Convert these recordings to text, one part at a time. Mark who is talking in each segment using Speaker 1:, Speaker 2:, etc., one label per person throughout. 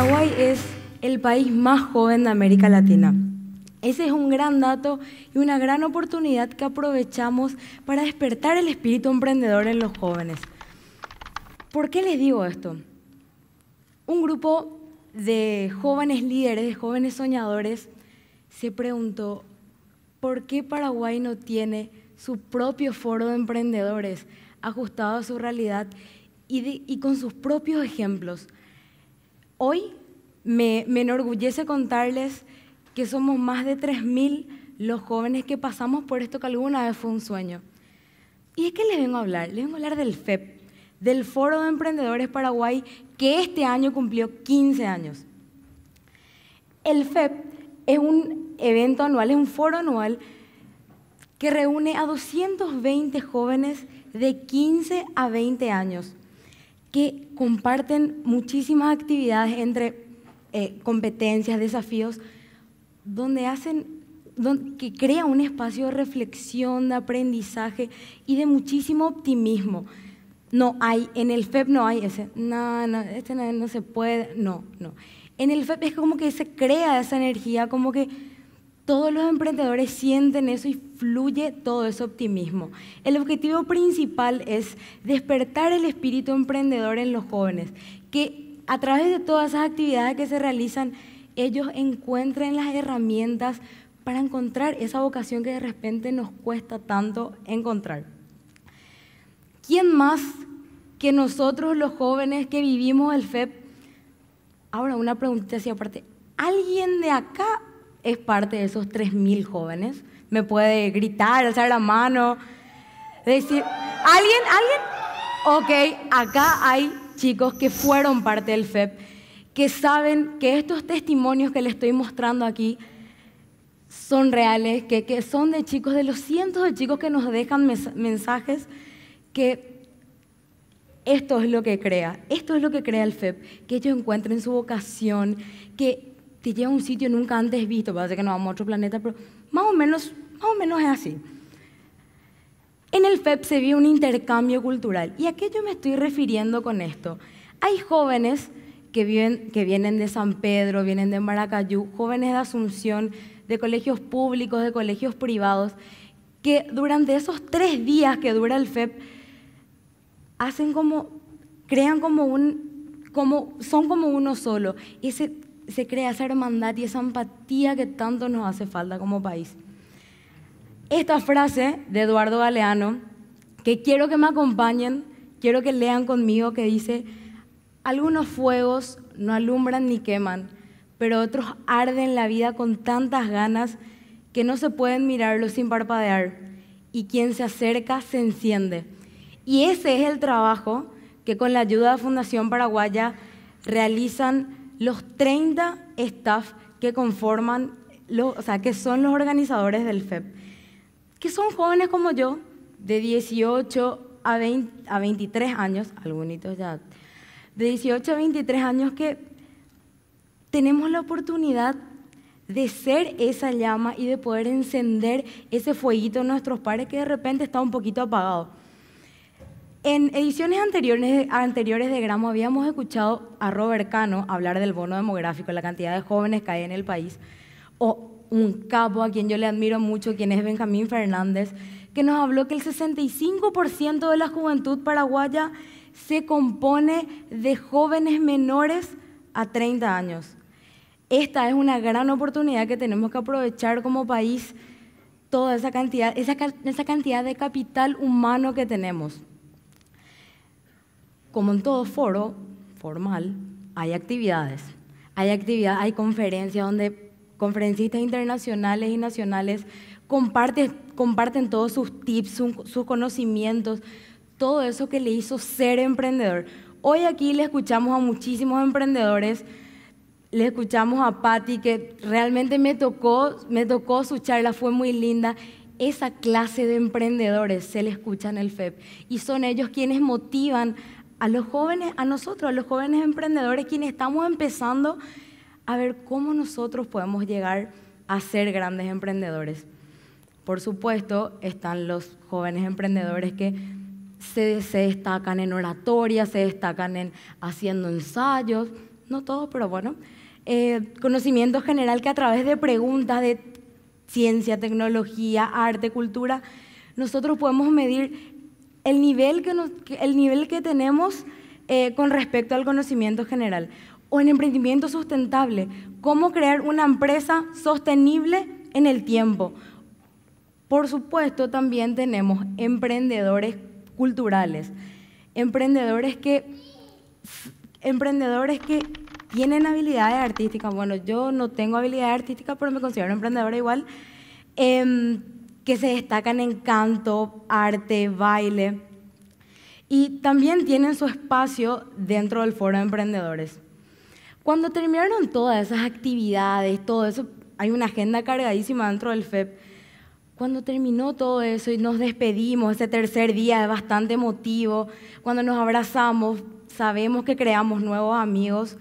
Speaker 1: Paraguay es el país más joven de América Latina. Ese es un gran dato y una gran oportunidad que aprovechamos para despertar el espíritu emprendedor en los jóvenes. ¿Por qué les digo esto? Un grupo de jóvenes líderes, de jóvenes soñadores, se preguntó, ¿por qué Paraguay no tiene su propio foro de emprendedores ajustado a su realidad y, y con sus propios ejemplos? Hoy me, enorgullece contarles que somos más de 3.000 los jóvenes que pasamos por esto que alguna vez fue un sueño. ¿Y es que les vengo a hablar? Les vengo a hablar del FEP, del Foro de Emprendedores Paraguay, que este año cumplió 15 años. El FEP es un evento anual, es un foro anual que reúne a 220 jóvenes de 15 a 20 años que comparten muchísimas actividades entre eh, competencias, desafíos, donde hacen, donde, que crea un espacio de reflexión, de aprendizaje y de muchísimo optimismo. No hay, en el FEP no hay ese, no, no, este no se puede, no, no. En el FEP es como que se crea esa energía, como que todos los emprendedores sienten eso y fluye todo ese optimismo. El objetivo principal es despertar el espíritu emprendedor en los jóvenes, que a través de todas esas actividades que se realizan, ellos encuentren las herramientas para encontrar esa vocación que de repente nos cuesta tanto encontrar. ¿Quién más que nosotros los jóvenes que vivimos el FEP? Ahora una preguntita así aparte. ¿Alguien de acá es parte de esos 3.000 jóvenes. Me puede gritar, alzar la mano, decir, ¿alguien? ¿Alguien? Ok, acá hay chicos que fueron parte del FEP, que saben que estos testimonios que les estoy mostrando aquí son reales, que, son de chicos, de los cientos de chicos que nos dejan mensajes que esto es lo que crea, esto es lo que crea el FEP, que ellos encuentren su vocación, que te lleva a un sitio nunca antes visto, parece que nos vamos a otro planeta, pero más o menos, o menos es así. En el FEP se vio un intercambio cultural. ¿Y a qué yo me estoy refiriendo con esto? Hay jóvenes que, viven, que vienen de San Pedro, vienen de Maracayú, jóvenes de Asunción, de colegios públicos, de colegios privados, que durante esos tres días que dura el FEP, hacen como, crean como un, como, son como uno solo. ese se crea esa hermandad y esa empatía que tanto nos hace falta como país. Esta frase de Eduardo Galeano, que quiero que me acompañen, quiero que lean conmigo, que dice, algunos fuegos no alumbran ni queman, pero otros arden la vida con tantas ganas que no se pueden mirarlos sin parpadear, y quien se acerca se enciende. Y ese es el trabajo que con la ayuda de Fundación Paraguaya realizan los 30 staff que conforman, o sea, que son los organizadores del FEP, que son jóvenes como yo, de 18 a, 23 años, algunos ya, de 18 a 23 años que tenemos la oportunidad de ser esa llama y de poder encender ese fueguito en nuestros pares que de repente está un poquito apagado. En ediciones anteriores, anteriores de Gramo habíamos escuchado a Robert Cano hablar del bono demográfico, la cantidad de jóvenes que hay en el país, o un capo a quien yo le admiro mucho, quien es Benjamín Fernández, que nos habló que el 65% de la juventud paraguaya se compone de jóvenes menores a 30 años. Esta es una gran oportunidad que tenemos que aprovechar como país toda esa cantidad, esa cantidad de capital humano que tenemos como en todo foro formal, hay actividades. Hay actividad, hay conferencias donde conferencistas internacionales y nacionales comparten, comparten todos sus tips, sus, conocimientos, todo eso que le hizo ser emprendedor. Hoy aquí le escuchamos a muchísimos emprendedores, le escuchamos a Patti que realmente me tocó, me tocó su charla, fue muy linda. Esa clase de emprendedores se le escucha en el FEP y son ellos quienes motivan a los jóvenes, a nosotros, a los jóvenes emprendedores, quienes estamos empezando a ver cómo nosotros podemos llegar a ser grandes emprendedores. Por supuesto, están los jóvenes emprendedores que se, destacan en oratoria, se destacan en haciendo ensayos, no todos, pero bueno, eh, conocimiento general que a través de preguntas de ciencia, tecnología, arte, cultura, nosotros podemos medir el nivel que, el nivel que tenemos eh, con respecto al conocimiento general. O en emprendimiento sustentable, cómo crear una empresa sostenible en el tiempo. Por supuesto, también tenemos emprendedores culturales, emprendedores que, emprendedores que tienen habilidades artísticas. Bueno, yo no tengo habilidades artísticas, pero me considero emprendedora igual. Em, que se destacan en canto, arte, baile. Y también tienen su espacio dentro del foro de emprendedores. Cuando terminaron todas esas actividades, todo eso, hay una agenda cargadísima dentro del FEP. Cuando terminó todo eso y nos despedimos, ese tercer día es bastante emotivo, cuando nos abrazamos, sabemos que creamos nuevos amigos,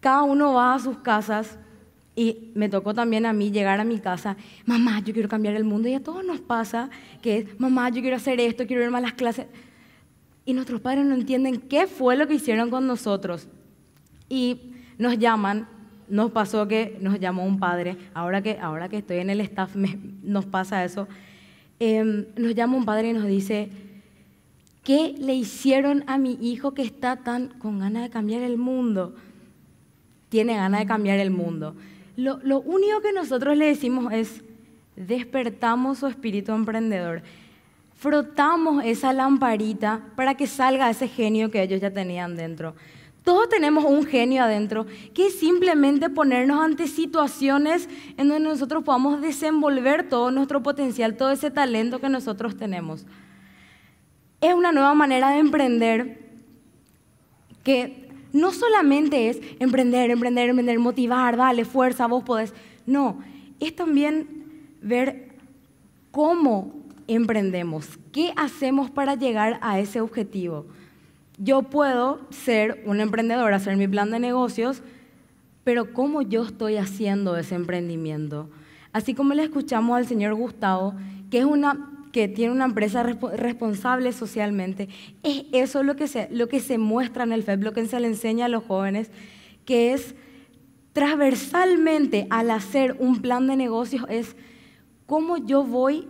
Speaker 1: cada uno va a sus casas y me tocó también a mí llegar a mi casa, mamá, yo quiero cambiar el mundo. Y a todos nos pasa que es, mamá, yo quiero hacer esto, quiero irme a las clases. Y nuestros padres no entienden qué fue lo que hicieron con nosotros. Y nos llaman, nos pasó que nos llamó un padre, ahora que, ahora que estoy en el staff nos pasa eso, em, nos llama un padre y nos dice, ¿qué le hicieron a mi hijo que está tan con ganas de cambiar el mundo? Tiene ganas de cambiar el mundo. Lo, único que nosotros le decimos es, despertamos su espíritu emprendedor frotamos esa lamparita para que salga ese genio que ellos ya tenían dentro. Todos tenemos un genio adentro, que es simplemente ponernos ante situaciones en donde nosotros podamos desenvolver todo nuestro potencial, todo ese talento que nosotros tenemos. Es una nueva manera de emprender que no solamente es emprender, emprender, emprender, motivar, dale fuerza, vos podés. No, es también ver cómo emprendemos, qué hacemos para llegar a ese objetivo. Yo puedo ser un emprendedor, hacer mi plan de negocios, pero ¿cómo yo estoy haciendo ese emprendimiento? Así como le escuchamos al señor Gustavo, que es una que tiene una empresa responsable socialmente. Es eso lo que, se, lo que se muestra en el FEP, lo que se le enseña a los jóvenes, que es transversalmente al hacer un plan de negocios, es cómo yo voy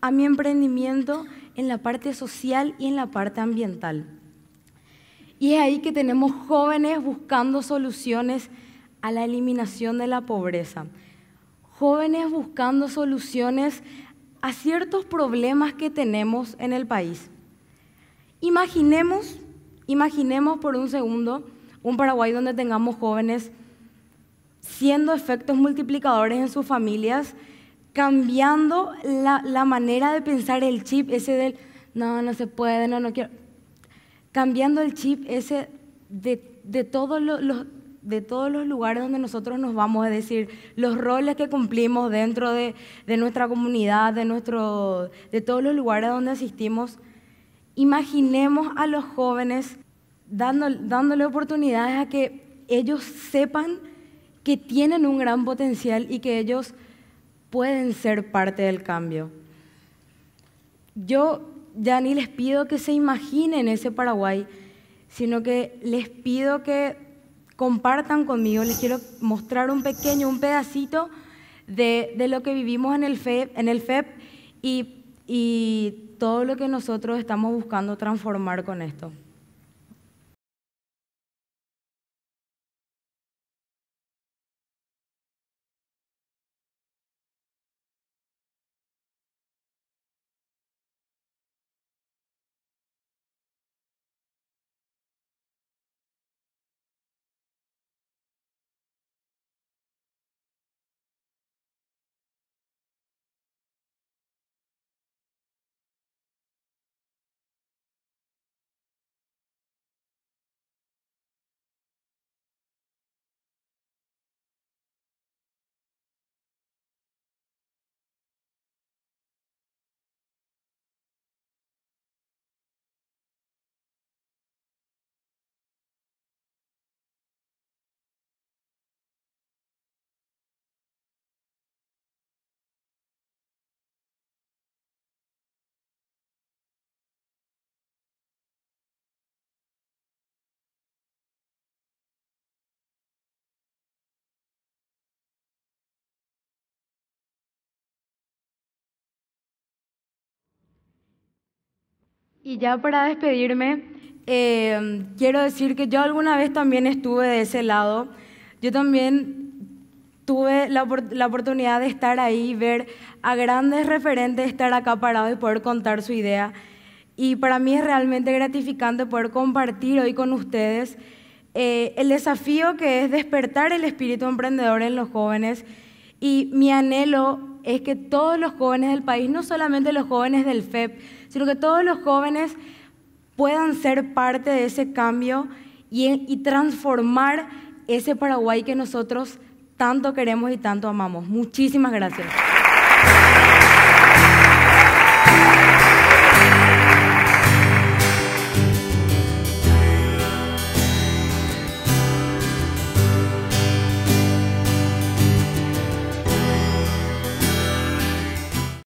Speaker 1: a mi emprendimiento en la parte social y en la parte ambiental. Y es ahí que tenemos jóvenes buscando soluciones a la eliminación de la pobreza, jóvenes buscando soluciones a ciertos problemas que tenemos en el país. Imaginemos, imaginemos por un segundo un Paraguay donde tengamos jóvenes siendo efectos multiplicadores en sus familias, cambiando la, manera de pensar el chip ese del no, no se puede, no, no quiero. Cambiando el chip ese de, todos los de todos los lugares donde nosotros nos vamos, a decir, los roles que cumplimos dentro de, nuestra comunidad, de, nuestro, de todos los lugares donde asistimos, imaginemos a los jóvenes dando, dándole oportunidades a que ellos sepan que tienen un gran potencial y que ellos pueden ser parte del cambio. Yo ya ni les pido que se imaginen ese Paraguay, sino que les pido que compartan conmigo, les quiero mostrar un pequeño, un pedacito de, de lo que vivimos en el FEP, en el FEP y, y todo lo que nosotros estamos buscando transformar con esto. Y ya para despedirme, eh, quiero decir que yo alguna vez también estuve de ese lado. Yo también tuve la, oportunidad de estar ahí, ver a grandes referentes estar acá parados y poder contar su idea. Y para mí es realmente gratificante poder compartir hoy con ustedes eh, el desafío que es despertar el espíritu emprendedor en los jóvenes. Y mi anhelo es que todos los jóvenes del país, no solamente los jóvenes del FEP, sino que todos los jóvenes puedan ser parte de ese cambio y, y transformar ese Paraguay que nosotros tanto queremos y tanto amamos. Muchísimas gracias.